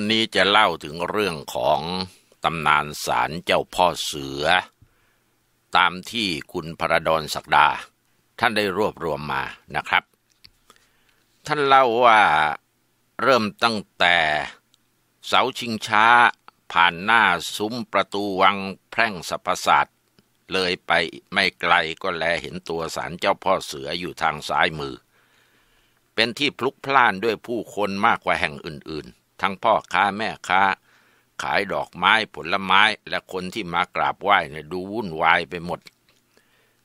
วันนี้จะเล่าถึงเรื่องของตำนานสารเจ้าพ่อเสือ ตามที่คุณพระดอนศักดาท่านได้รวบรวมมานะครับ ท่านเล่าว่าเริ่มตั้งแต่เสาชิงช้าผ่านหน้าซุ้มประตูวังแพร่งสรรพศาตว์เลยไปไม่ไกลก็แลเห็นตัวสารเจ้าพ่อเสืออยู่ทางซ้ายมือ เป็นที่พลุกพล่านด้วยผู้คนมากกว่าแห่งอื่นทั้งพ่อค้าแม่ค้าขายดอกไม้ผลไม้และคนที่มากราบไหว้เนี่ยดูวุ่นวายไปหมด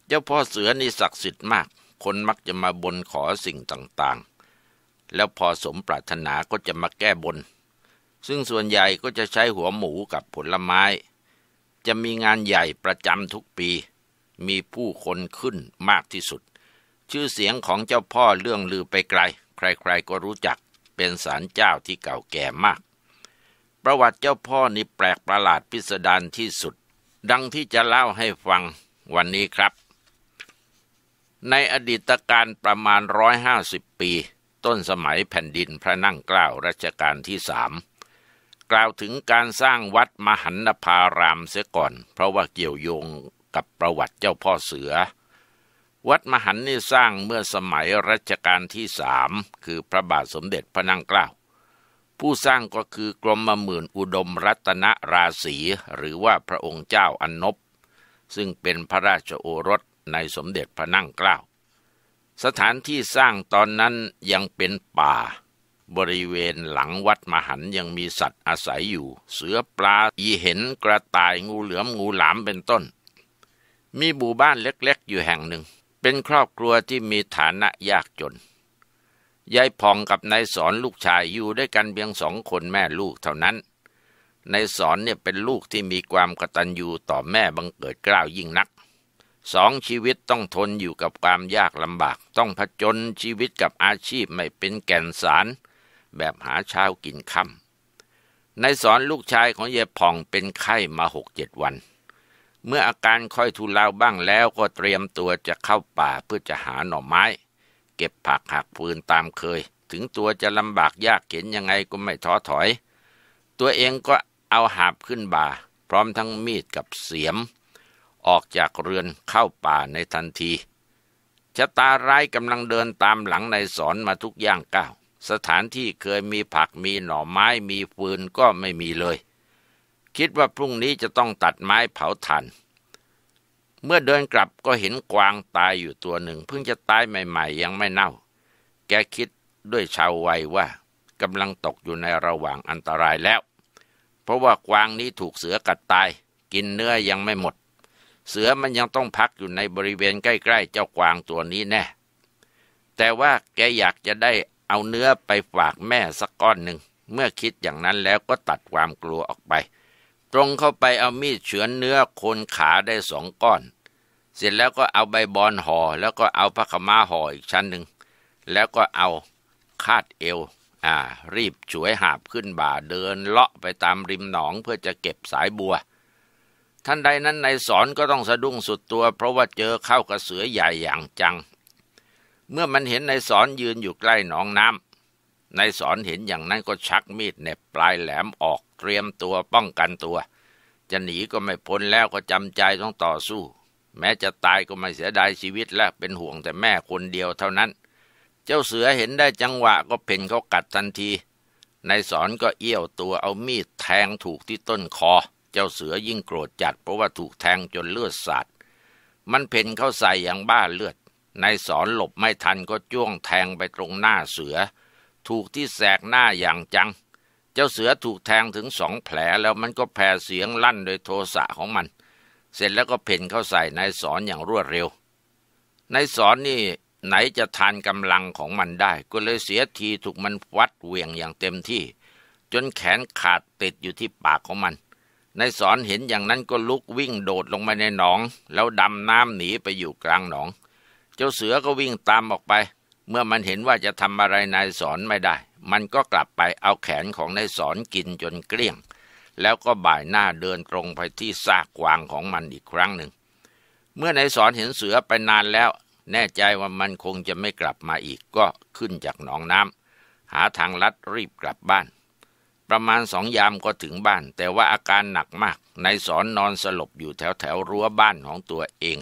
เจ้าพ่อเสือนี่ศักดิ์สิทธิ์มากคนมักจะมาบนขอสิ่งต่างๆ แล้วพอสมปรารถนาก็จะมาแก้บน ซึ่งส่วนใหญ่ก็จะใช้หัวหมูกับผลไม้ จะมีงานใหญ่ประจำทุกปี มีผู้คนขึ้นมากที่สุด ชื่อเสียงของเจ้าพ่อเรื่องลือไปไกล ใครๆก็รู้จักเป็นศาลเจ้าที่เก่าแก่มาก ประวัติเจ้าพ่อนี่แปลกประหลาดพิสดารที่สุด ดังที่จะเล่าให้ฟังวันนี้ครับ ในอดีตการประมาณ 150 ปี ต้นสมัยแผ่นดินพระนั่งเกล้ารัชกาลที่สามกล่าวถึงการสร้างวัดมหันนภารามเสียก่อนเพราะว่าเกี่ยวโยงกับประวัติเจ้าพ่อเสือวัดมหันนี่สร้างเมื่อสมัยรัชกาลที่สามคือพระบาทสมเด็จพระนั่งเกล้า ผู้สร้างก็คือกรมมหมื่นอุดมรัตนราศีหรือว่าพระองค์เจ้าอันนบซึ่งเป็นพระราชโอรสในสมเด็จพระนั่งเกล้า สถานที่สร้างตอนนั้นยังเป็นป่า บริเวณหลังวัดมหันยังมีสัตว์อาศัยอยู่ เสือปลาอีเห็นกระต่ายงูเหลือมงูหลามเป็นต้น มีบูบ้านเล็กๆ อยู่แห่งหนึ่งเป็นครอบครัวที่มีฐานะยากจน ยายพองกับนายสอนลูกชายอยู่ด้วยกันเพียงสองคนแม่ลูกเท่านั้นนายสอนเนี่ย เป็นลูกที่มีความกตัญญู ต่อแม่บังเกิดกล้าวยิ่งนัก สองชีวิตต้องทนอยู่กับความยากลำบากต้องผจญชีวิตกับอาชีพไม่เป็นแก่นสาร แบบหาเช้ากินค่ำนายสอนลูกชายของยายพองเป็นไข้มาหกเจ็ดวันเมื่ออาการค่อยทุเลาบ้างแล้วก็เตรียมตัวจะเข้าป่าเพื่อจะหาหน่อไม้ เก็บผักหักปืนตามเคย ถึงตัวจะลำบากยากเข็นยังไงก็ไม่ท้อถอย ตัวเองก็เอาหาบขึ้นบ่า พร้อมทั้งมีดกับเสียม ออกจากเรือนเข้าป่าในทันทีชะตาร้ายกำลังเดินตามหลังในสอนมาทุกย่างก้าวสถานที่เคยมีผักมีหน่อไม้มีปืนก็ไม่มีเลยคิดว่าพรุ่งนี้จะต้องตัดไม้เผาถ่าน เมื่อเดินกลับก็เห็นกวางตายอยู่ตัวหนึ่ง เพิ่งจะตายใหม่ ๆยังไม่เน่า แกคิดด้วยชาววัยว่ากำลังตกอยู่ในระหว่างอันตรายแล้ว เพราะว่ากวางนี้ถูกเสือกัดตาย กินเนื้อยังไม่หมด เสือมันยังต้องพักอยู่ในบริเวณใกล้ๆ เจ้ากวางตัวนี้แน่ แต่ว่าแกอยากจะได้เอาเนื้อไปฝากแม่สักก้อนหนึ่ง เมื่อคิดอย่างนั้นแล้วก็ตัดความกลัวออกไปตรงเข้าไปเอามีดเฉือนเนื้อคนขาได้สองก้อน เสร็จแล้วก็เอาใบบอนหอ่อแล้วก็เอาพระขม้าห่ออีกชั้นหนึ่งแล้วก็เอาคาดเอวอ่า รีบฉวยหาบขึ้นบ่าเดิน เลาะไปตามริมหนองเพื่อจะเก็บสายบัวท่านใดนั้นนายสอนก็ต้องสะดุ้งสุดตัว เพราะว่าเจอเข้ากระเสือใหญ่อย่างจัง เมื่อมันเห็นนายสอนยืนอยู่ใกล้หนองน้ำนายสอนเห็นอย่างนั้นก็ชักมีดเน็บปลายแหลมออกเตรียมตัวป้องกันตัว จะหนีก็ไม่พ้นแล้วก็จำใจต้องต่อสู้ แม้จะตายก็ไม่เสียดาย ชีวิตและเป็นห่วงแต่แม่คนเดียวเท่านั้น เจ้าเสือเห็นได้จังหวะก็เพ่นเขากัดทันทีนายสอนก็เอี้ยวตัวเอามีดแทงถูกที่ต้นคอ เจ้าเสือยิ่งโกรธจัดเพราะว่าถูกแทงจนเลือดสาดมันเพ่นเข้าใส่อย่างบ้าเลือดนายสอนหลบไม่ทันก็จ้วงแทงไปตรงหน้าเสือถูกที่แสกหน้าอย่างจัง เจ้าเสือถูกแทงถึงสองแผลแล้วมันก็แผ่เสียงลั่นโดยโทสะของมัน เสร็จแล้วก็เพ่นเข้าใส่นายสอนอย่างรวดเร็ว นายสอนนี่ไหนจะทานกำลังของมันได้ ก็เลยเสียทีถูกมันวัดเวียงอย่างเต็มที่ จนแขนขาดติดอยู่ที่ปากของมัน นายสอนเห็นอย่างนั้นก็ลุกวิ่งโดดลงมาในหนอง แล้วดำน้ำหนีไปอยู่กลางหนอง เจ้าเสือก็วิ่งตามออกไปเมื่อมันเห็นว่าจะทำอะไรนายสอนไม่ได้ มันก็กลับไปเอาแขนของนายสอนกินจนเกลี้ยง แล้วก็บ่ายหน้าเดินตรงไปที่ซากกวางของมันอีกครั้งหนึ่ง เมื่อนายสอนเห็นเสือไปนานแล้ว แน่ใจว่ามันคงจะไม่กลับมาอีกก็ขึ้นจากหนองน้ำหาทางลัดรีบกลับบ้าน ประมาณสองยามก็ถึงบ้าน แต่ว่าอาการหนักมาก นายสอนนอนสลบอยู่แถวแถวรั้วบ้านของตัวเอง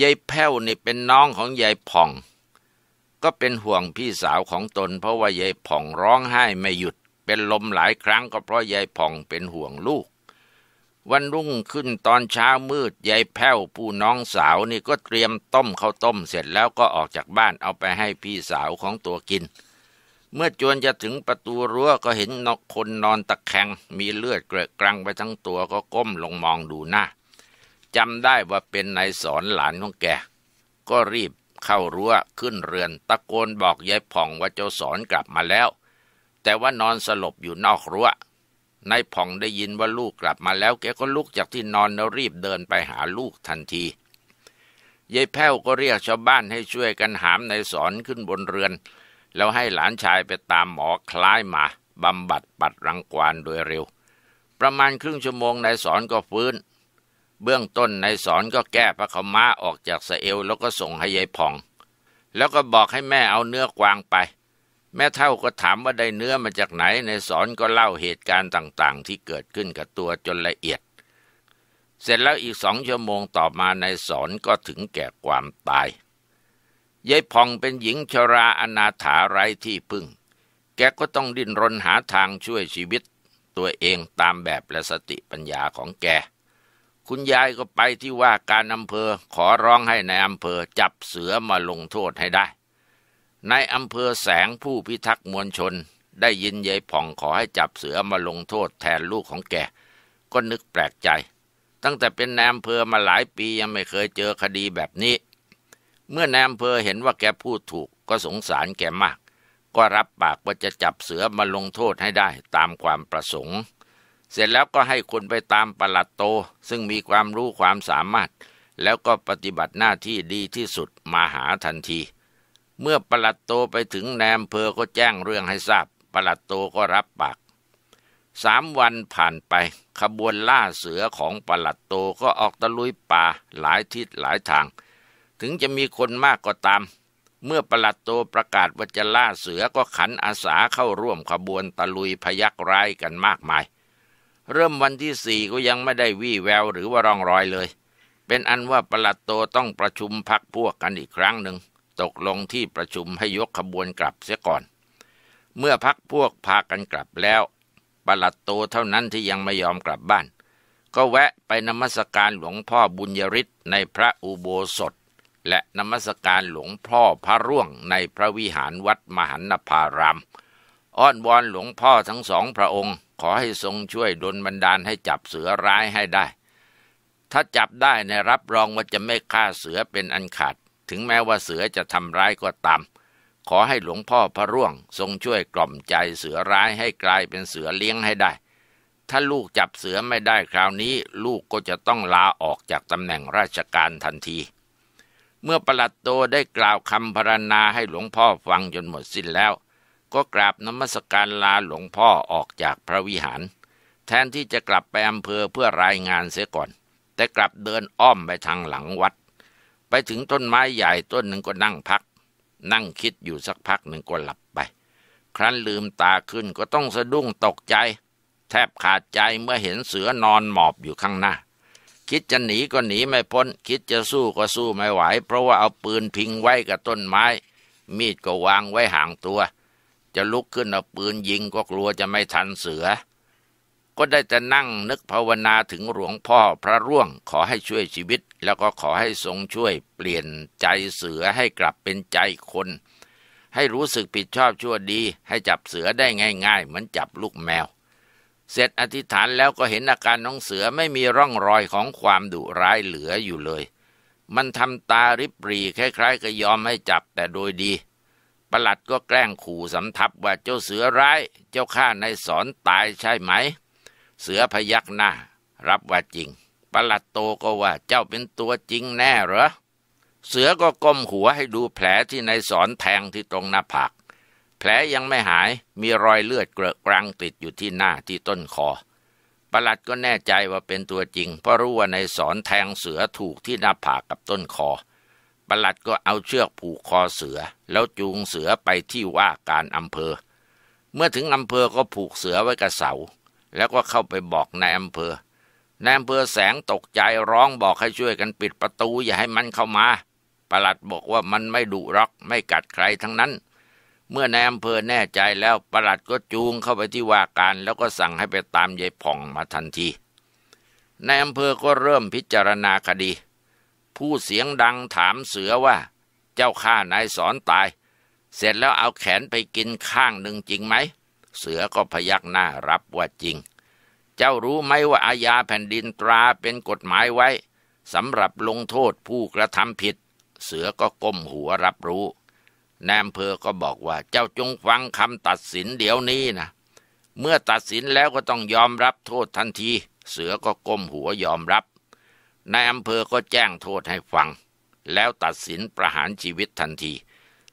ยายแพ้วนี่เป็นน้องของยายผ่องก็เป็นห่วงพี่สาวของตนเพราะว่ายายผ่องร้องไห้ไม่หยุด เป็นลมหลายครั้งก็เพราะยายผ่องเป็นห่วงลูก วันรุ่งขึ้นตอนเช้ามืดยายแพ้วผู้น้องสาวนี่ก็เตรียมต้มข้าวต้ม เสร็จแล้วก็ออกจากบ้านเอาไปให้พี่สาวของตัวกิน เมื่อจวนจะถึงประตูรั้วก็เห็นนกคนนอนตะแคงมีเลือดเกลอะกรังไปทั้งตัวก็ก้มลงมองดูหน้าจำได้ว่าเป็นนายสอนหลานของแกก็รีบเข้ารั้วขึ้นเรือนตะโกนบอกยายผ่องว่าเจ้าสอนกลับมาแล้ว แต่ว่านอนสลบอยู่นอกรั้วนายผ่องได้ยินว่าลูกกลับมาแล้ว แกก็ลุกจากที่นอนแล้วรีบเดินไปหาลูกทันทียายแพ้วก็เรียกชาวบ้านให้ช่วยกันหามนายสอนขึ้นบนเรือน แล้วให้หลานชายไปตามหมอคล้ายมา บำบัดปัดรังควานโดยเร็ว ประมาณครึ่งชั่วโมงนายสอนก็ฟื้นเบื้องต้นนายสอนก็แก้พระขม้าออกจากสเอวแล้วก็ส่งให้ยายผ่อง แล้วก็บอกให้แม่เอาเนื้อกวางไป แม่เท่าก็ถามว่าได้เนื้อมาจากไหนนายสอนก็เล่าเหตุการณ์ต่าง ๆ ที่เกิดขึ้นกับตัวจนละเอียด เสร็จแล้วอีกสองชั่วโมงต่อมานายสอนก็ถึงแก่ความตายยายผ่องเป็นหญิงชราอนาถาไร้ที่พึ่ง แกก็ต้องดิ้นรนหาทางช่วยชีวิต ตัวเองตามแบบและสติปัญญาของแกคุณยายก็ไปที่ว่าการอำเภอขอร้องให้ในายอำเภอจับเสือมาลงโทษให้ได้ ในอำเภอแสงผู้พิทักษ์มวลชนได้ยินยายผ่องขอให้จับเสือมาลงโทษแทนลูกของแกก็นึกแปลกใจ ตั้งแต่เป็นนายอำเภอมาหลายปียังไม่เคยเจอคดีแบบนี้ เมื่อนายอำเภอเห็นว่าแกพูดถูกก็สงสารแกมาก ก็รับปากว่าจะจับเสือมาลงโทษให้ได้ตามความประสงค์เสร็จแล้วก็ให้คนไปตามปลัดโตซึ่งมีความรู้ความสามารถ แล้วก็ปฏิบัติหน้าที่ดีที่สุดมาหาทันที เมื่อปลัดโตไปถึงแหนมเพอก็แจ้งเรื่องให้ทราบปลัดโตก็รับปากสามวันผ่านไป ขบวนล่าเสือของปลัดโตก็ออกตะลุยป่าหลายทิศหลายทาง ถึงจะมีคนมากก็ตาม เมื่อปลัดโตประกาศว่าจะล่าเสือก็ขันอาสาเข้าร่วมขบวนตะลุยพยักร้ายกันมากมายเริ่มวันที่สี่ก็ยังไม่ได้วี่แววหรือว่าร่องรอยเลย เป็นอันว่าประหลัดโตต้องประชุมพักพวกกันอีกครั้งหนึ่งตกลงที่ประชุมให้ยกขบวนกลับเสียก่อน เมื่อพักพวกพากันกลับแล้วประหลัดโตเท่านั้นที่ยังไม่ยอมกลับบ้าน ก็แวะไปนมัสการหลวงพ่อบุญยริศในพระอุโบสถ และนมัสการหลวงพ่อพระร่วงในพระวิหารวัดมหันนภารามอ้อนวอนหลวงพ่อทั้งสองพระองค์ ขอให้ทรงช่วยดลบันดาลให้จับเสือร้ายให้ได้ ถ้าจับได้ในรับรองว่าจะไม่ฆ่าเสือเป็นอันขาด ถึงแม้ว่าเสือจะทำร้ายก็ตาม ขอให้หลวงพ่อพระร่วง ทรงช่วยกล่อมใจเสือร้ายให้กลายเป็นเสือเลี้ยงให้ได้ ถ้าลูกจับเสือไม่ได้คราวนี้ ลูกก็จะต้องลาออกจากตำแหน่งราชการทันที เมื่อประหลัดโตได้กล่าวคำพรรณนาให้หลวงพ่อฟังจนหมดสิ้นแล้วก็กราบนมัสการลาหลวงพ่อออกจากพระวิหาร แทนที่จะกลับไปอำเภอเพื่อรายงานเสียก่อน แต่กลับเดินอ้อมไปทางหลังวัด ไปถึงต้นไม้ใหญ่ต้นหนึ่งก็นั่งพัก นั่งคิดอยู่สักพักหนึ่งก็หลับไป ครั้นลืมตาขึ้นก็ต้องสะดุ้งตกใจ แทบขาดใจเมื่อเห็นเสือนอนหมอบอยู่ข้างหน้า คิดจะหนีก็หนีไม่พ้น คิดจะสู้ก็สู้ไม่ไหวเพราะว่าเอาปืนพิงไว้กับต้นไม้ มีดก็วางไว้ห่างตัวจะลุกขึ้นเอาปืนยิงก็กลัวจะไม่ทันเสือ ก็ได้แต่นั่งนึกภาวนาถึงหลวงพ่อพระร่วง ขอให้ช่วยชีวิต แล้วก็ขอให้ทรงช่วย เปลี่ยนใจเสือให้กลับเป็นใจคน ให้รู้สึกผิดชอบชั่วดี ให้จับเสือได้ง่ายๆ เหมือนจับลูกแมว เสร็จอธิษฐานแล้วก็เห็นอาการน้องเสือไม่มีร่องรอยของความดุร้ายเหลืออยู่เลย มันทำตาริบรีคล้ายๆก็ยอมให้จับแต่โดยดีประหลัดก็แกล้งขู่สำทับว่าเจ้าเสือร้ายเจ้าข้าในสอนตายใช่ไหม เสือพยักหน้า รับว่าจริงประหลัดโตก็ว่าเจ้าเป็นตัวจริงแน่เหรอเสือก็ก้มหัวให้ดูแผลที่ในสอนแทงที่ตรงหน้าผากแผลยังไม่หายมีรอยเลือดเกลอะกรังติดอยู่ที่หน้าที่ต้นคอประหลัดก็แน่ใจว่าเป็นตัวจริงเพราะรู้ว่าในสอนแทงเสือถูกที่หน้าผากกับต้นคอประหลัดก็เอาเชือกผูกคอเสือ แล้วจูงเสือไปที่ว่าการอำเภอ เมื่อถึงอำเภอก็ผูกเสือไว้กับเสาแล้วก็เข้าไปบอกนายอำเภอนายอำเภอแสงตกใจร้องบอกให้ช่วยกันปิดประตูอย่าให้มันเข้ามาประหลัดบอกว่ามันไม่ดุรักไม่กัดใครทั้งนั้น เมื่อนายอำเภอแน่ใจแล้วประหลัดก็จูงเข้าไปที่ว่าการ แล้วก็สั่งให้ไปตามยายผ่องมาทันทีนายอำเภอก็เริ่มพิจารณาคดีผู้เสียงดังถามเสือว่า เจ้าข้านายสอนตาย เสร็จแล้วเอาแขนไปกินข้างหนึ่งจริงไหมเสือก็พยักหน้ารับว่าจริง เจ้ารู้ไหมว่าอาญาแผ่นดินตราเป็นกฎหมายไว้สำหรับลงโทษผู้กระทำผิด เสือก็ก้มหัวรับรู้นายอำเภอก็บอกว่าเจ้าจงฟังคำตัดสินเดี๋ยวนี้นะ เมื่อตัดสินแล้วก็ต้องยอมรับโทษทันที เสือก็ก้มหัวยอมรับนายอำเภอก็แจ้งโทษให้ฟัง แล้วตัดสินประหารชีวิตทันที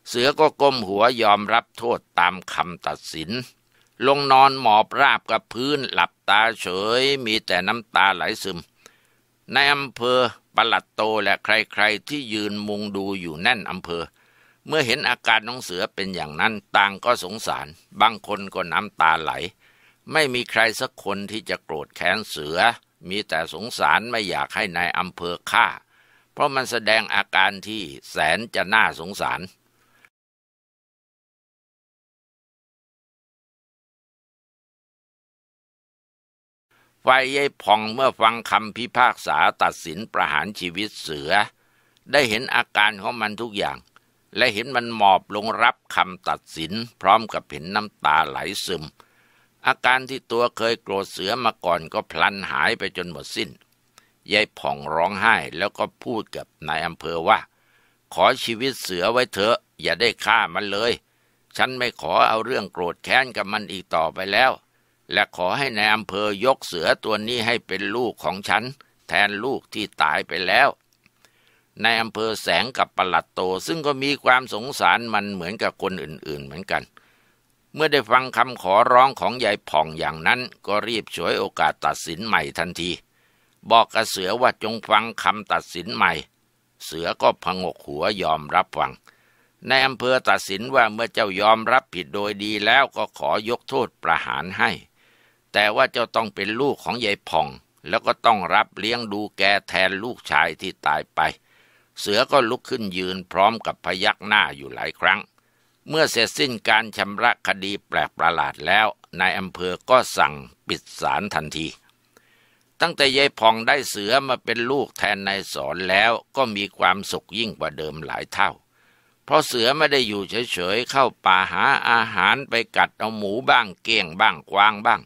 เสือก็ก้มหัวยอมรับโทษตามคำตัดสิน ลงนอนหมอบราบกับพื้นหลับตาเฉยมีแต่น้ำตาไหลซึมนายอำเภอปลัดโตและใครๆ ที่ยืนมุงดูอยู่แน่นอำเภอ เมื่อเห็นอาการน้องเสือเป็นอย่างนั้นต่างก็สงสาร บางคนก็น้ำตาไหล ไม่มีใครสักคนที่จะโกรธแค้นเสือมีแต่สงสารไม่อยากให้นายอำเภอฆ่า เพราะมันแสดงอาการที่แสนจะน่าสงสารฝ่ายยายผ่องเมื่อฟังคำพิพากษาตัดสินประหารชีวิตเสือ ได้เห็นอาการของมันทุกอย่าง และเห็นมันหมอบลงรับคำตัดสินพร้อมกับเห็นน้ำตาไหลซึมอาการที่ตัวเคยโกรธเสือมาก่อนก็พลันหายไปจนหมดสิ้นยายผ่องร้องไห้แล้วก็พูดกับนายอำเภอว่า ขอชีวิตเสือไว้เถอะอย่าได้ฆ่ามันเลย ฉันไม่ขอเอาเรื่องโกรธแค้นกับมันอีกต่อไปแล้ว และขอให้นายอำเภอยกเสือตัวนี้ให้เป็นลูกของฉัน แทนลูกที่ตายไปแล้วนายอำเภอแสงกับปลัดโตซึ่งก็มีความสงสารมันเหมือนกับคนอื่น ๆเหมือนกันเมื่อได้ฟังคำขอร้องของยายผ่องอย่างนั้นก็รีบฉวยโอกาสตัดสินใหม่ทันที บอกกระเสือว่าจงฟังคำตัดสินใหม่ เสือก็พงกหัวยอมรับฟังในอำเภอตัดสินว่าเมื่อเจ้ายอมรับผิดโดยดีแล้วก็ขอยกโทษประหารให้ แต่ว่าเจ้าต้องเป็นลูกของยายผ่องแล้วก็ต้องรับเลี้ยงดูแกแทนลูกชายที่ตายไป เสือก็ลุกขึ้นยืนพร้อมกับพยักหน้าอยู่หลายครั้งเมื่อเสร็จสิ้นการชำระคดีแปลกประหลาดแล้ว นายอำเภอก็สั่งปิดศาลทันที ตั้งแต่ยายพองได้เสือมาเป็นลูกแทนนายสอนแล้วก็มีความสุขยิ่งกว่าเดิมหลายเท่า เพราะเสือไม่ได้อยู่เฉยๆเข้าป่าหาอาหารไปกัดเอาหมูบ้างเก้งบ้างกวางบ้าง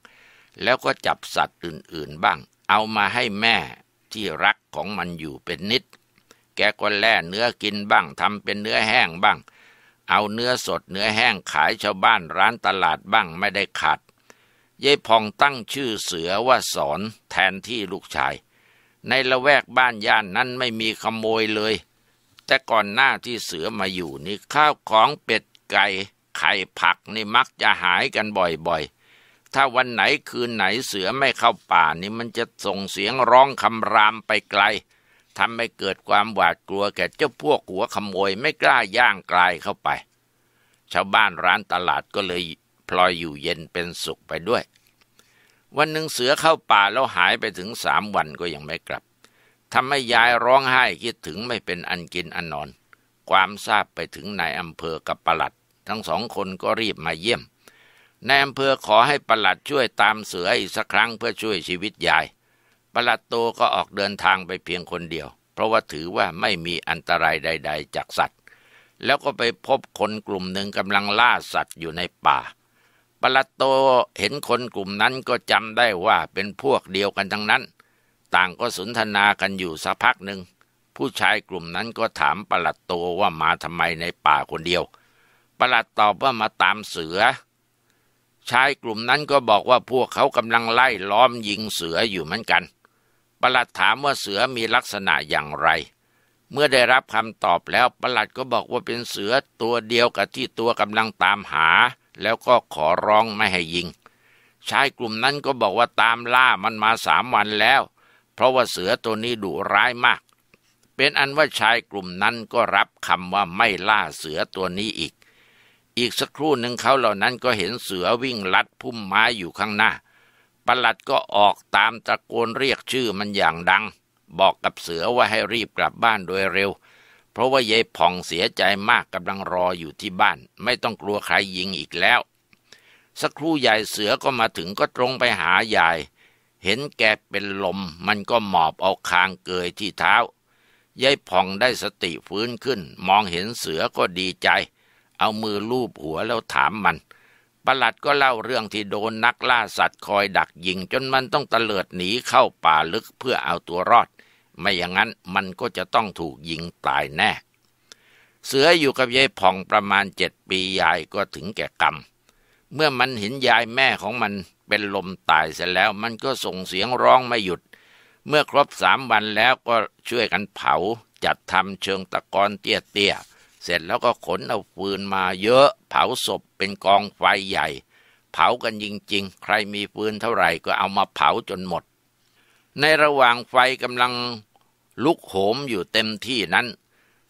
แล้วก็จับสัตว์อื่นๆบ้าง เอามาให้แม่ที่รักของมันอยู่เป็นนิด แกก็แล่เนื้อกินบ้างทำเป็นเนื้อแห้งบ้างเอาเนื้อสดเนื้อแห้งขายชาวบ้านร้านตลาดบ้างไม่ได้ขาดยายพองตั้งชื่อเสือว่าสอนแทนที่ลูกชาย ในละแวกบ้านย่านนั้นไม่มีขโมยเลย แต่ก่อนหน้าที่เสือมาอยู่นี่ข้าวของเป็ดไก่ไข่ผักนี่มักจะหายกันบ่อยๆ ถ้าวันไหนคืนไหนเสือไม่เข้าป่านี่มันจะส่งเสียงร้องคำรามไปไกลทำให้เกิดความหวาดกลัวแก่เจ้าพวกหัวขโมยไม่กล้าย่างกลายเข้าไป ชาวบ้านร้านตลาดก็เลยพลอยอยู่เย็นเป็นสุขไปด้วย วันหนึ่งเสือเข้าป่าแล้วหายไปถึงสามวันก็ยังไม่กลับทำให้ยายร้องไห้คิดถึงไม่เป็นอันกินอันนอน ความทราบไปถึงนายอำเภอกับประหลัด ทั้งสองคนก็รีบมาเยี่ยมนายอำเภอขอให้ประหลัดช่วยตามเสืออีกสักครั้งเพื่อช่วยชีวิตยายปลัดโตก็ออกเดินทางไปเพียงคนเดียว เพราะว่าถือว่าไม่มีอันตรายใด ๆ จากสัตว์ แล้วก็ไปพบคนกลุ่มหนึ่งกำลังล่าสัตว์อยู่ในป่าปลัดโตเห็นคนกลุ่มนั้นก็จำได้ว่าเป็นพวกเดียวกันทั้งนั้น ต่างก็สนทนากันอยู่สักพักหนึ่งผู้ชายกลุ่มนั้นก็ถามปลัดโตว่ามาทำไมในป่าคนเดียวปลัดตอบว่ามาตามเสือ ชายกลุ่มนั้นก็บอกว่าพวกเขากำลังไล่ล้อมยิงเสืออยู่เหมือนกันประหลัดถามว่าเสือมีลักษณะอย่างไร เมื่อได้รับคำตอบแล้วประหลัดก็บอกว่าเป็นเสือตัวเดียวกับที่ตัวกำลังตามหา แล้วก็ขอร้องไม่ให้ยิง ชายกลุ่มนั้นก็บอกว่าตามล่ามันมาสามวันแล้ว เพราะว่าเสือตัวนี้ดุร้ายมาก เป็นอันว่าชายกลุ่มนั้นก็รับคำว่าไม่ล่าเสือตัวนี้อีก อีกสักครู่หนึ่งเขาเหล่านั้นก็เห็นเสือวิ่งลัดพุ่มไม้อยู่ข้างหน้าประหลัดก็ออกตามตะโกนเรียกชื่อมันอย่างดัง บอกกับเสือว่าให้รีบกลับบ้านโดยเร็ว เพราะว่ายายผ่องเสียใจมากกำลังรออยู่ที่บ้าน ไม่ต้องกลัวใครยิงอีกแล้ว สักครู่ยายเสือก็มาถึงก็ตรงไปหายายเห็นแกเป็นลม มันก็หมอบเอาคางเกยที่เท้ายายผ่องได้สติฟื้นขึ้น มองเห็นเสือก็ดีใจ เอามือลูบหัวแล้วถามมันประหลัดก็เล่าเรื่องที่โดนนักล่าสัตว์คอยดักยิงจนมันต้องเตลิดหนีเข้าป่าลึกเพื่อเอาตัวรอด ไม่อย่างนั้นมันก็จะต้องถูกยิงตายแน่ เสืออยู่กับยายผ่องประมาณเจ็ดปียาย ก็ถึงแก่กรรม เมื่อมันเห็นยายแม่ของมันเป็นลมตายเสร็จแล้ว มันก็ส่งเสียงร้องไม่หยุด เมื่อครบสามวันแล้วก็ช่วยกันเผาจัดทำเชิงตะกอนเตี้ยยเสร็จแล้วก็ขนเอาฟืนมาเยอะ เผาศพเป็นกองไฟใหญ่ เผากันจริงๆ ใครมีฟืนเท่าไหร่ก็เอามาเผาจนหมด ในระหว่างไฟกำลังลุกโหมอยู่เต็มที่นั้น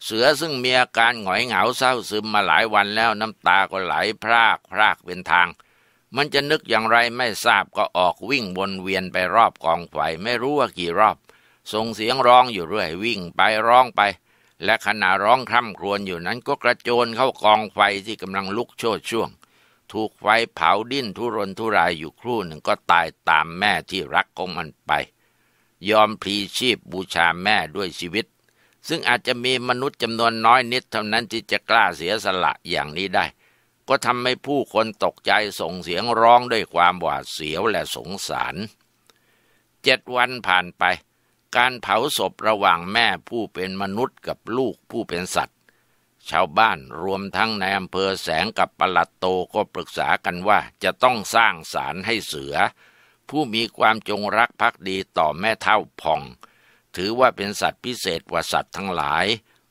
เสือซึ่งมีอาการหงอยเหงา เศร้าซึมมาหลายวันแล้วน้ำตาก็ไหลพรากพรากเป็นทาง มันจะนึกอย่างไรไม่ทราบก็ออกวิ่งวนเวียนไปรอบกองไฟ ไม่รู้ว่ากี่รอบ ส่งเสียงร้องอยู่เรื่อยวิ่ง ไปร้องไปและขณะร้องคร่ำครวญอยู่นั้นก็กระโจนเข้ากองไฟที่กำลังลุกโชนช่วง ถูกไฟเผาดิ้นทุรนทุรายอยู่ครู่หนึ่งก็ตายตามแม่ที่รักของมันไป ยอมพลีชีพบูชาแม่ด้วยชีวิต ซึ่งอาจจะมีมนุษย์จำนวนน้อยนิดเท่านั้นที่จะกล้าเสียสละอย่างนี้ได้ ก็ทำให้ผู้คนตกใจส่งเสียงร้องด้วยความหวาดเสียวและสงสารเจ็ดวันผ่านไปการเผาศพระหว่างแม่ผู้เป็นมนุษย์กับลูกผู้เป็นสัตว์ ชาวบ้านรวมทั้งในอำเภอแสงกับปลัดโตก็ปรึกษากันว่าจะต้องสร้างศาลให้เสือ ผู้มีความจงรักภักดีต่อแม่เท่าพ่อง ถือว่าเป็นสัตว์พิเศษกว่าสัตว์ทั้งหลาย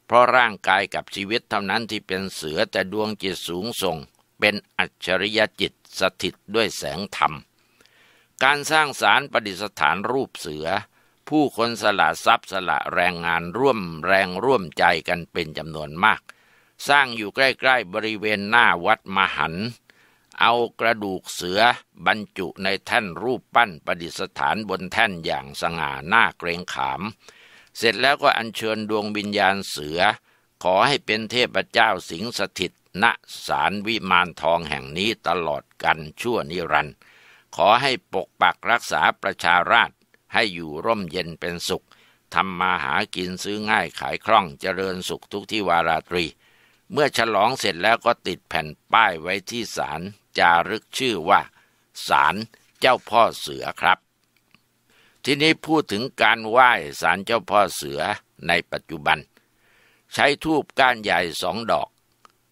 เพราะร่างกายกับชีวิตเท่านั้นที่เป็นเสือ แต่ดวงจิตสูงส่ง เป็นอัจฉริยะจิตสถิตด้วยแสงธรรม การสร้างศาลประดิษฐานรูปเสือผู้คนสละทรัพย์สละแรงงานร่วมแรงร่วมใจกันเป็นจำนวนมาก สร้างอยู่ใกล้ๆบริเวณหน้าวัดมหัน เอากระดูกเสือบรรจุในแท่นรูปปั้นประดิษฐานบนแท่นอย่างสง่าหน้าเกรงขาม เสร็จแล้วก็อัญเชิญดวงวิญญาณเสือ ขอให้เป็นเทพเจ้าสิงสถิตณสารวิมานทองแห่งนี้ตลอดกันชั่วนิรันดร์ขอให้ปกปักรักษาประชาราชให้อยู่ร่มเย็นเป็นสุข ทำมาหากินซื้อง่ายขายคล่องเจริญสุขทุกที่วาราตรี เมื่อฉลองเสร็จแล้วก็ติดแผ่นป้ายไว้ที่ศาลจารึกชื่อว่าศาลเจ้าพ่อเสือครับ ทีนี้พูดถึงการไหว้ศาลเจ้าพ่อเสือในปัจจุบัน ใช้ทูบก้านใหญ่สองดอก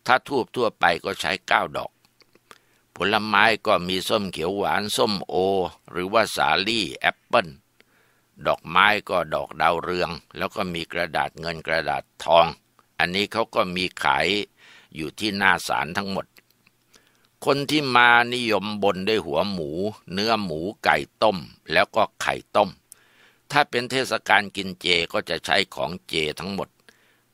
ถ้าทูบทั่วไปก็ใช้เก้าดอก ผลไม้ก็มีส้มเขียวหวานส้มโอ หรือว่าสาลี่แอปเปิ้ลดอกไม้ก็ดอกดาวเรือง แล้วก็มีกระดาษเงินกระดาษทอง อันนี้เขาก็มีขายอยู่ที่หน้าศาลทั้งหมด คนที่มานิยมบนด้วยหัวหมู เนื้อหมูไก่ต้มแล้วก็ไข่ต้ม ถ้าเป็นเทศกาลกินเจก็จะใช้ของเจทั้งหมด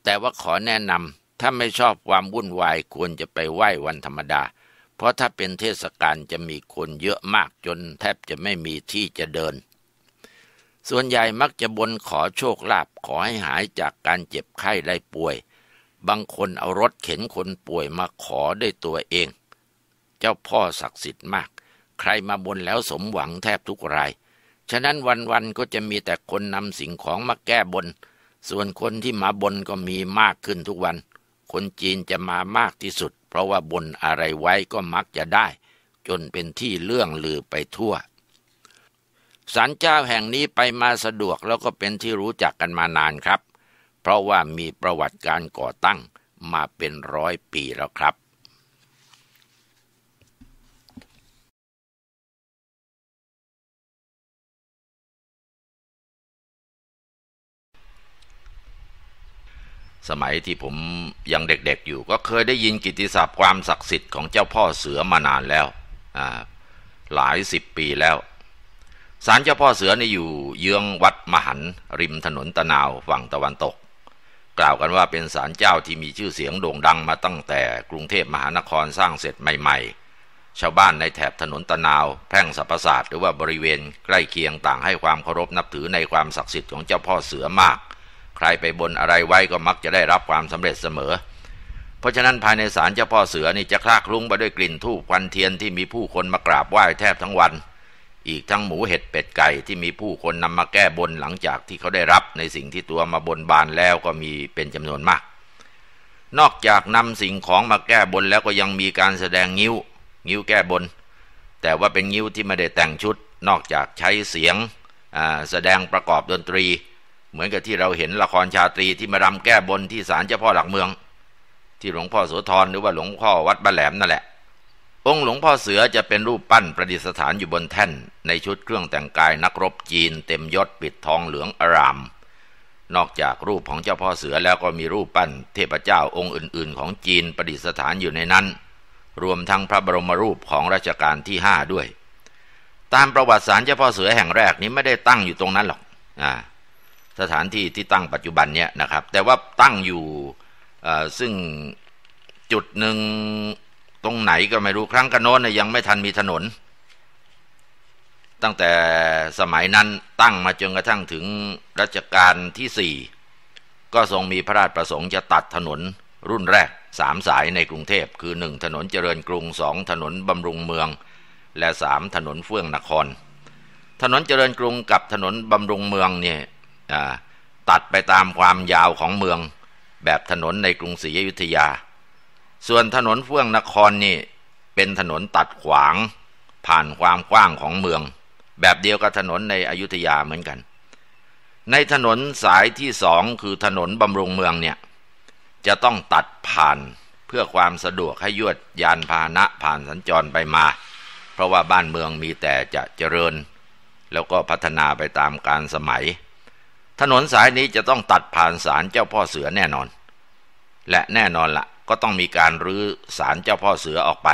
แต่ว่าขอแนะนำถ้าไม่ชอบความวุ่นวายควรจะไปไหว้วันธรรมดา เพราะถ้าเป็นเทศกาลจะมีคนเยอะมากจนแทบจะไม่มีที่จะเดินส่วนใหญ่มักจะบนขอโชคลาภขอให้หายจากการเจ็บไข้ได้ป่วย บางคนเอารถเข็นคนป่วยมาขอได้ตัวเอง เจ้าพ่อศักดิ์สิทธิ์มาก ใครมาบนแล้วสมหวังแทบทุกราย ฉะนั้นวันๆก็จะมีแต่คนนำสิ่งของมาแก้บนส่วนคนที่มาบนก็มีมากขึ้นทุกวัน คนจีนจะมามากที่สุด เพราะว่าบนอะไรไว้ก็มักจะได้ จนเป็นที่เลื่องลือไปทั่วศาลเจ้าแห่งนี้ไปมาสะดวกแล้วก็เป็นที่รู้จักกันมานานครับ เพราะว่ามีประวัติการก่อตั้งมาเป็นร้อยปีแล้วครับ สมัยที่ผมยังเด็กๆอยู่ก็เคยได้ยินกิติศัพท์ความศักดิ์สิทธิ์ของเจ้าพ่อเสือมานานแล้วหลายสิบปีแล้วศาลเจ้าพ่อเสือนี่อยู่เยื้องวัดมหันริมถนนตะนาวฝั่งตะวันตก กล่าวกันว่าเป็นศาลเจ้าที่มีชื่อเสียงโด่งดังมาตั้งแต่ กรุงเทพมหานครสร้างเสร็จใหม่ๆ ชาวบ้านในแถบถนนตะนาวแพร่งสรรพศาสตร์หรือว่าบริเวณใกล้เคียงต่าง ให้ความเคารพนับถือในความศักดิ์สิทธิ์ของเจ้าพ่อเสือมาก ใครไปบนอะไรไว้ก็มักจะได้รับความสำเร็จเสมอ เพราะฉะนั้นภายในศาลเจ้าพ่อเสือนี่จะคลากรุ้งไปด้วยกลิ่นธูปควันเทียนที่มีผู้คนมากราบไหว้แทบทั้งวันอีกทั้งหมูเห็ดเป็ดไก่ที่มีผู้คนนำมาแก้บนหลังจากที่เขาได้รับในสิ่งที่ตัวมาบนบานแล้วก็มีเป็นจำนวนมาก นอกจากนำสิ่งของมาแก้บนแล้วก็ยังมีการแสดงงิ้วงิ้วแก้บน แต่ว่าเป็นงิ้วที่ไม่ได้แต่งชุดนอกจากใช้เสียงแสดงประกอบดนตรี เหมือนกับที่เราเห็นละครชาตรีที่มารำแก้บนที่ศาลเจ้าพ่อหลักเมือง ที่หลวงพ่อโสธรหรือว่าหลวงพ่อวัดบ้านแหลมนั่นแหละองค์หลวงพ่อเสือจะเป็นรูปปั้นประดิษฐานอยู่บนแท่น ในชุดเครื่องแต่งกาย นักรบจีนเต็มยศปิดทองเหลืองอาราม นอกจากรูปของเจ้าพ่อเสือแล้วก็มีรูปปั้นเทพเจ้าองค์อื่น ๆ ของจีนประดิษฐานอยู่ในนั้น รวมทั้งพระบรมรูปของรัชกาลที่ห้าด้วย ตามประวัติศาสตร์เจ้าพ่อเสือแห่งแรกนี้ไม่ได้ตั้งอยู่ตรงนั้นหรอกอสถานที่ที่ตั้งปัจจุบันเนี้ยนะครับแต่ว่าตั้งอยู่ซึ่งจุดหนึ่งตรงไหนก็ไม่รู้ครั้งกระโน้นยังไม่ทันมีถนน ตั้งแต่สมัยนั้นตั้งมาจนกระทั่งถึงรัชกาลที่สี่ก็ทรงมีพระราชประสงค์จะตัดถนนรุ่นแรกสามสายในกรุงเทพ คือหนึ่งถนนเจริญกรุงสองถนนบำรุงเมือง และสามถนนเฟื่องนคร ถนนเจริญกรุงกับถนนบำรุงเมืองเนี่ยตัดไปตามความยาวของเมือง แบบถนนในกรุงศรีอยุธยาส่วนถนนเฟื่องนครนี่เป็นถนนตัดขวาง ผ่านความกว้างของเมือง แบบเดียวกับถนนในอยุธยาเหมือนกัน ในถนนสายที่สองคือถนนบำรุงเมืองเนี่ยจะต้องตัดผ่านเพื่อความสะดวกให้ยวดยานพาหนะผ่านสัญจรไปมา เพราะว่าบ้านเมืองมีแต่จะเจริญ แล้วก็พัฒนาไปตามการสมัย ถนนสายนี้จะต้องตัดผ่านศาลเจ้าพ่อเสือแน่นอน และแน่นอนละ่ะก็ต้องมีการรื้อศาลเจ้าพ่อเสือออกไป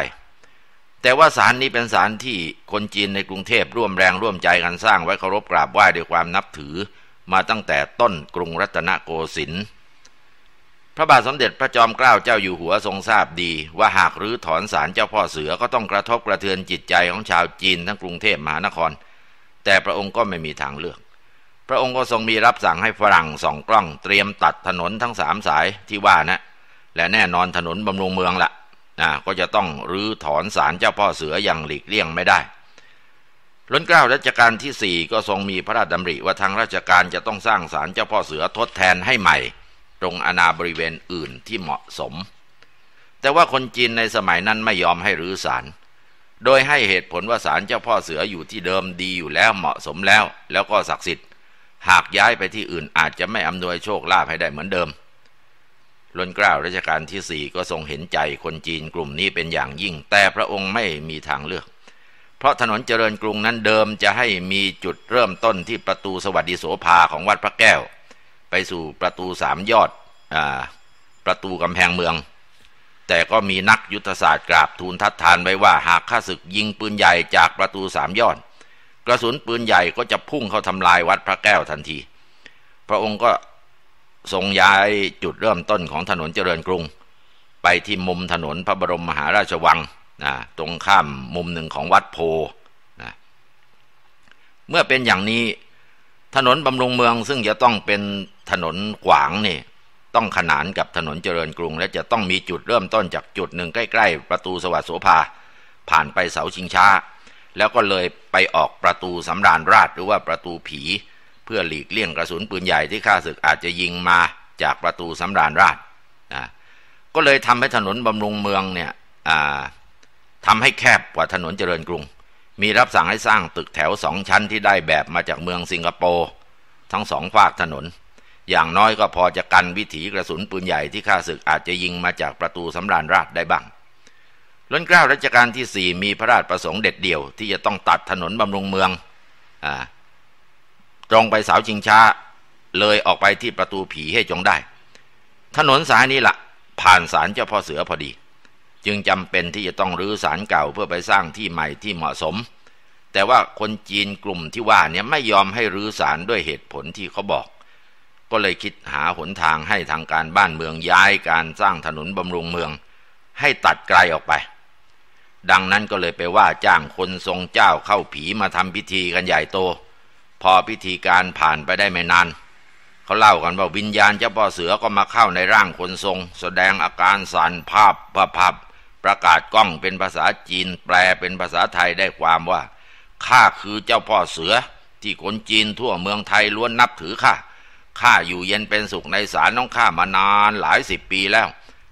แต่ว่าศาลนี้เป็นศาลที่คนจีนในกรุงเทพร่วมแรงร่วมใจกันสร้างไว้เคารพกราบไหว้ด้วยความนับถือมาตั้งแต่ต้นกรุงรัตนโกสินทร์ พระบาทสมเด็จพระจอมเกล้าเจ้าอยู่หัวทรงทราบดี ว่าหากรื้อถอนศาลเจ้าพ่อเสือก็ต้องกระทบกระเทือนจิตใจของชาวจีนทั้งกรุงเทพมหานคร แต่พระองค์ก็ไม่มีทางเลือก พระองค์ก็ทรงมีรับสั่งให้ฝรั่งสองกล้อง เตรียมตัดถนนทั้งสามสายที่ว่านะและแน่นอนถนนบำรุงเมืองละนะก็จะต้องรื้อถอนศาลเจ้าพ่อเสืออย่างหลีกเลี่ยงไม่ได้ล้นเกล้ารัชกาลที่สี่ก็ทรงมีพระราชดำริว่าทางราชการจะต้องสร้างศาลเจ้าพ่อเสือทดแทนให้ใหม่ ตรงอนาบริเวณอื่นที่เหมาะสม แต่ว่าคนจีนในสมัยนั้นไม่ยอมให้รื้อศาลโดยให้เหตุผลว่าศาลเจ้าพ่อเสืออยู่ที่เดิมดีอยู่แล้วเหมาะสมแล้ว แล้วก็ศักดิ์สิทธิ์ หากย้ายไปที่อื่นอาจจะไม่อำนวยโชคลาภให้ได้เหมือนเดิมล้นเกล้ารัชกาลที่สี่ก็ทรงเห็นใจคนจีนกลุ่มนี้เป็นอย่างยิ่ง แต่พระองค์ไม่มีทางเลือก เพราะถนนเจริญกรุงนั้นเดิมจะให้มีจุดเริ่มต้นที่ประตูสวัสดิโสภาของวัดพระแก้ว ไปสู่ประตูสามยอดอประตูกำแพงเมือง แต่ก็มีนักยุทธศาสตร์กราบทูลทัดทานไว้ว่าหากข้าศึกยิงปืนใหญ่จากประตูสามยอด กระสุนปืนใหญ่ก็จะพุ่งเข้าทำลายวัดพระแก้วทันที พระองค์ก็ทรงย้ายจุดเริ่มต้นของถนนเจริญกรุง ไปที่มุมถนนพระบรมมหาราชวังนะตรงข้ามมุมหนึ่งของวัดโพนะเมื่อเป็นอย่างนี้ถนนบำรุงเมือง ซึ่งจะต้องเป็นถนนขวางนี่ ต้องขนานกับถนนเจริญกรุง และจะต้องมีจุดเริ่มต้นจากจุดหนึ่งใกล้ ๆ ประตูสวัสดิ์โสภา ผ่านไปเสาชิงช้าแล้วก็เลยไปออกประตูสำราญราชหรือว่าประตูผีพื่อหลีกเลี่ยงกระสุนปืนใหญ่ที่ข้าศึกอาจจะยิงมาจากประตูสำราญราชนะก็เลยทำให้ถนนบำรุงเมืองเนี่ยทำให้แคบกว่าถนนเจริญกรุง มีรับสั่งให้สร้างตึกแถวสองชั้นที่ได้แบบมาจากเมืองสิงคโปร์ทั้งสองฝากถนน อย่างน้อยก็พอจะกันวิถีกระสุนปืนใหญ่ที่ข้าศึกอาจจะยิงมาจากประตูสำราญราชได้บ้างล้นเกล้ารัชกาลที่สี่มีพระราชประสงค์เด็ดเดี่ยวที่จะต้องตัดถนนบำรุงเมืองอ่าตรงไปเสาชิงช้าเลยออกไปที่ประตูผีให้จงได้ ถนนสายนี้ละ่ะผ่านศาลเจ้าพ่อเสือพอดี จึงจำเป็นที่จะต้องรื้อศาลเก่า เพื่อไปสร้างที่ใหม่ที่เหมาะสม แต่ว่าคนจีนกลุ่มที่ว่าเนี่ยไม่ยอมให้รื้อศาลด้วยเหตุผลที่เขาบอก ก็เลยคิดหาหนทางให้ทางการบ้านเมืองย้ายการสร้างถนนบำรุงเมือง ให้ตัดไกลออกไป ดังนั้นก็เลยไปว่าจ้างคนทรงเจ้าเข้าผีมาทำพิธีกันใหญ่โตพอพิธีการผ่านไปได้ไม่นาน เขาเล่ากันว่าวิญญาณเจ้าพ่อเสือก็มาเข้าในร่างคนทรง แสดงอาการสันภาพประพับ ประกาศกล้องเป็นภาษาจีนแปลเป็นภาษาไทยได้ความว่าข้าคือเจ้าพ่อเสือที่คนจีนทั่วเมืองไทยล้วนนับถือข้าข้าอยู่เย็นเป็นสุขในศาลน้องข้ามานานหลายสิบปีแล้ว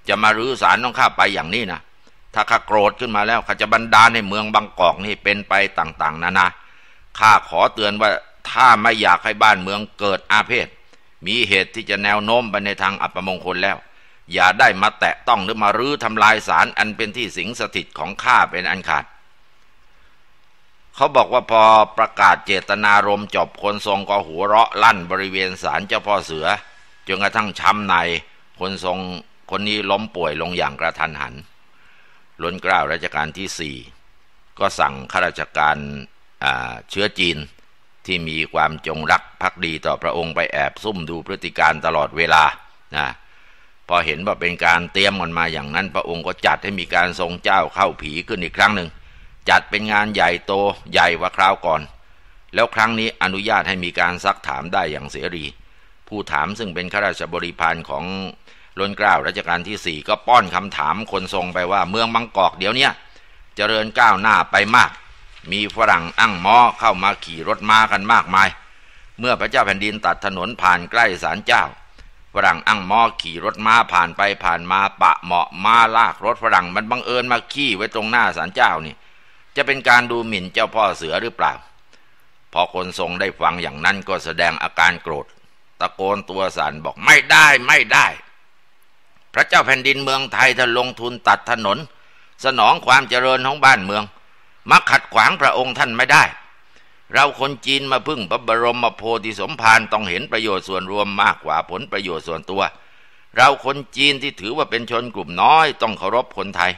จะมารื้อศาลน้องข้าไปอย่างนี้นะถ้าข้าโกรธขึ้นมาแล้วข้าจะบันดาลในเมืองบางกอกนี่เป็นไปต่างๆนานาข้าขอเตือนว่าถ้าไม่อยากให้บ้านเมืองเกิดอาเพศ มีเหตุที่จะแนวโน้มไปในทางอัปมงคลแล้ว อย่าได้มาแตะต้องหรือมารื้อทำลายสารอันเป็นที่สิงสถิตของข้าเป็นอันขาด เขาบอกว่าพอประกาศเจตนารมจบ คนทรงก็หัวเราะลั่นบริเวณศาลเจ้าพ่อเสือ จนกระทั่งช้ำในคนทรงคนนี้ล้มป่วยลงอย่างกระทันหันล้นกล้าวราชการที่สี่ก็สั่งข้าราชการเชื้อจีนที่มีความจงรักภักดีต่อพระองค์ไปแอบซุ่มดูพฤติการตลอดเวลา นะ พอเห็นว่าเป็นการเตรียมมันมาอย่างนั้น พระองค์ก็จัดให้มีการทรงเจ้าเข้าผีขึ้นอีกครั้งหนึ่ง จัดเป็นงานใหญ่โตใหญ่ว่าคราวก่อน แล้วครั้งนี้อนุญาตให้มีการซักถามได้อย่างเสรี ผู้ถามซึ่งเป็นข้าราชบริพารของล้นกล้ารัชกาลที่สี่ก็ป้อนคำถามคนทรงไปว่า เมืองบางกอกเดี๋ยวนี้เจริญก้าวหน้าไปมากมีฝรั่งอั้งม้อเข้ามาขี่รถม้ากันมากมาย เมื่อพระเจ้าแผ่นดินตัดถนนผ่านใกล้ศาลเจ้า ฝรั่งอั้งม้อขี่รถม้าผ่านไปผ่านมาปะเหมาะม้าลากรถฝรั่งมันบังเอิญมาขี่ไว้ตรงหน้าศาลเจ้านี่ จะเป็นการดูหมิ่นเจ้าพ่อเสือหรือเปล่า พอคนทรงได้ฟังอย่างนั้นก็แสดงอาการโกรธ ตะโกนตัวสั่นบอกไม่ได้ไม่ได้ พระเจ้าแผ่นดินเมืองไทยถ้าลงทุนตัดถนน สนองความเจริญของบ้านเมืองมาขัดขวางพระองค์ท่านไม่ได้ เราคนจีนมาพึ่งพระบรมโพธิสมภารต้องเห็นประโยชน์ส่วนรวมมากกว่าผลประโยชน์ส่วนตัว เราคนจีนที่ถือว่าเป็นชนกลุ่มน้อย ต้องเคารพคนไทย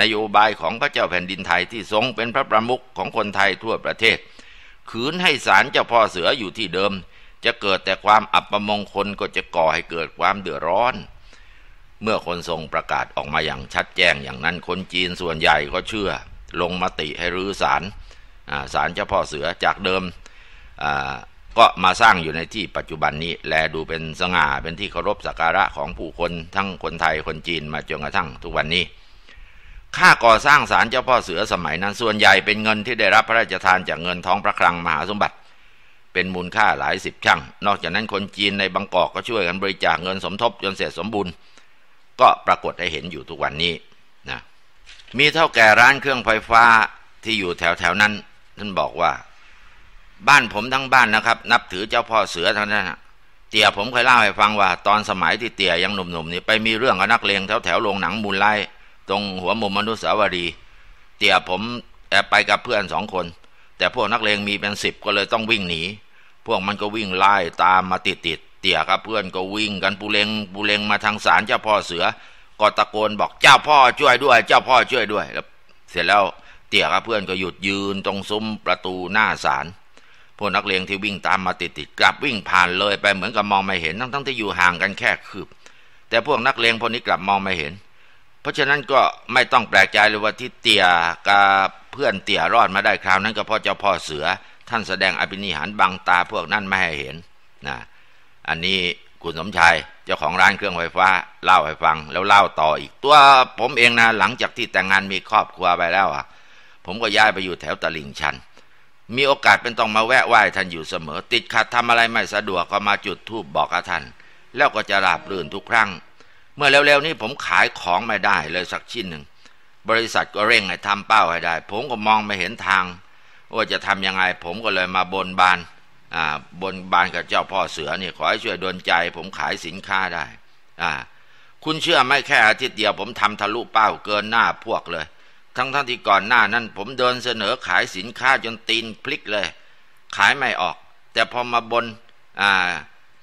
นโยบายของพระเจ้าแผ่นดินไทยที่ทรงเป็นพระประมุขของคนไทยทั่วประเทศ ขืนให้ศาลเจ้าพ่อเสืออยู่ที่เดิม จะเกิดแต่ความอับประมงคลก็จะก่อให้เกิดความเดือดร้อน เมื่อคนทรงประกาศออกมาอย่างชัดแจ้งอย่างนั้นคนจีนส่วนใหญ่ก็เชื่อลงมติให้รื้อศาลศาลเจ้าพ่อเสือจากเดิม ก็มาสร้างอยู่ในที่ปัจจุบันนี้ แลดูเป็นสง่าเป็นที่เคารพสักการะของผู้คน ทั้งคนไทยคนจีนมาจนกระทั่งทุกวันนี้ ค่าก่อสร้างศาลเจ้าพ่อเสือสมัยนั้น ส่วนใหญ่เป็นเงินที่ได้รับพระราชทานจากเงินท้องพระคลังมหาสมบัติ เป็นมูลค่าหลายสิบช่างนอกจากนั้นคนจีนในบางกอกก็ช่วยกันบริจาคเงินสมทบจนเสร็จสมบูรณ์ ก็ปรากฏให้เห็นอยู่ทุกวันนี้นะมีเท่าแก่ร้านเครื่องไฟฟ้าที่อยู่แถวแถวนั้นท่านบอกว่า บ้านผมทั้งบ้านนะครับ นับถือเจ้าพ่อเสือทั้งนั้นเตี่ยผมเคยเล่าให้ฟังว่า ตอนสมัยที่เตี่ยยังหนุ่มๆนี่ไปมีเรื่องกับนักเลงแถวแถวโรงหนังมูลไล่ตรงหัวมุมมนุษยวรีเตี่ยผมแอบไปกับเพื่อนสองคน แต่พวกนักเลงมีเป็นสิบก็เลยต้องวิ่งหนีพวกมันก็วิ่งไล่ตามมาติดๆเตี่ยกับเพื่อนก็วิ่งกันปูเลงปูเลงมาทางศาลเจ้าพ่อเสือก็ตะโกนบอกเจ้าพ่อช่วยด้วย เจ้าพ่อช่วยด้วย แล้วเสร็จแล้วเตี่ยกับเพื่อนก็หยุดยืนตรงซุ้มประตูหน้าศาลพวกนักเลงที่วิ่งตามมาติดติดกลับวิ่งผ่านเลย ไปเหมือนกับมองไม่เห็นทั้งทั้งที่อยู่ห่างกันแค่คืบ แต่พวกนักเลงพวกนี้กลับมองไม่เห็น เพราะฉะนั้นก็ไม่ต้องแปลกใจเลยว่าที่เตี่ยกับเพื่อนเตี่ยรอดมาได้คราวนั้นก็เพราะเจ้าพ่อเสือ ท่านแสดงอภินิหารบังตาพวกนั้นไม่ให้เห็นนะอันนี้คุณสมชายเจ้าของร้านเครื่องไฟฟ้าเล่าให้ฟัง แล้วเล่าต่ออีก ตัวผมเองนะหลังจากที่แต่งงานมีครอบครัวไปแล้วอ่ะ ผมก็ย้ายไปอยู่แถวตลิ่งชัน มีโอกาสเป็นต้องมาแวะไหว้ท่านอยู่เสมอ ติดขัดทำอะไรไม่สะดวกก็มาจุดธูปบอกกับท่านแล้วก็จะราบรื่นทุกครั้ง เมื่อเร็วๆนี้ผมขายของไม่ได้เลยสักชิ้นหนึ่งบริษัทก็เร่งให้ทำเป้าให้ได้ ผมก็มองไม่เห็นทางว่าจะทำยังไง ผมก็เลยมาบนบานบนบานกับเจ้าพ่อเสือนี่ขอให้ช่วยดลใจผมขายสินค้าได้ คุณเชื่อไหมแค่อาทิตย์เดียวผมทำทะลุเป้าเกินหน้าพวกเลย ทั้งทั้งที่ก่อนหน้านั้นผมเดินเสนอขายสินค้าจนตีนพลิกเลย ขายไม่ออก แต่พอมาบนา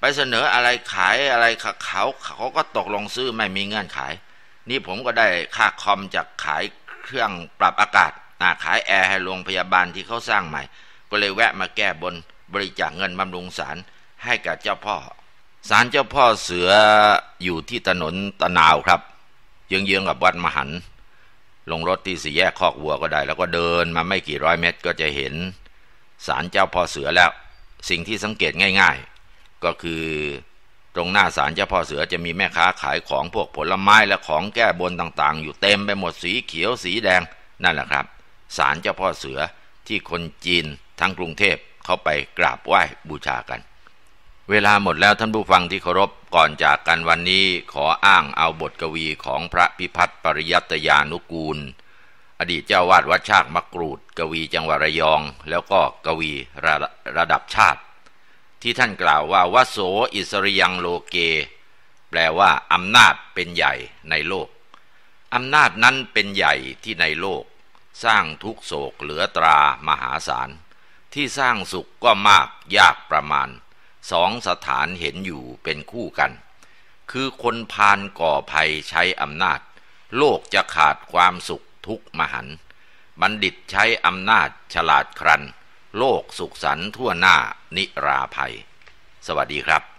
ไปเสนออะไรขายอะไรเขาเขาก็ตกลงซื้อไม่มีเงื่อนไข นี่ผมก็ได้ค่าคอมจากขายเครื่องปรับอากาศ ขายแอร์ให้โรงพยาบาลที่เขาสร้างใหม่ ก็เลยแวะมาแก้บนบริจาคเงินบำรุงศาลให้กับเจ้าพ่อศาลเจ้าพ่อเสืออยู่ที่ถนนตะนาวครับเยื้องๆกับวัดมหัน ลงรถที่สี่แยกคอกวัวก็ได้ แล้วก็เดินมาไม่กี่ร้อยเมตร ก็จะเห็นศาลเจ้าพ่อเสือแล้วสิ่งที่สังเกตง่ายๆ ก็คือตรงหน้าศาลเจ้าพ่อเสือจะมีแม่ค้าขายของพวกผลไม้และของแก้บนต่างๆ อยู่เต็มไปหมดสีเขียวสีแดงนั่นแหละครับศาลเจ้าพ่อเสือที่คนจีนทั้งกรุงเทพเข้าไปกราบไหว้บูชากัน เวลาหมดแล้วท่านผู้ฟังที่เคารพก่อนจากกันวันนี้ขออ้างเอาบทกวีของพระพิพัฒน์ปริยัตยานุกูล อดีตเจ้าวาดวัดชากมะกรูด กวีจังหวัดระยอง แล้วก็กวีระระดับชาติ ที่ท่านกล่าวว่าวโสอิสริยังโลเก แปลว่า อำนาจเป็นใหญ่ในโลก อำนาจนั้นเป็นใหญ่ที่ในโลก สร้างทุกโศกเหลือตรามหาศาลที่สร้างสุขก็มากยากประมาณ สองสถานเห็นอยู่เป็นคู่กัน คือคนพานก่อภัยใช้อำนาจ โลกจะขาดความสุขทุกมหัน บัณฑิตใช้อำนาจฉลาดครัน โลกสุขสันทั่วหน้านิราภัย สวัสดีครับ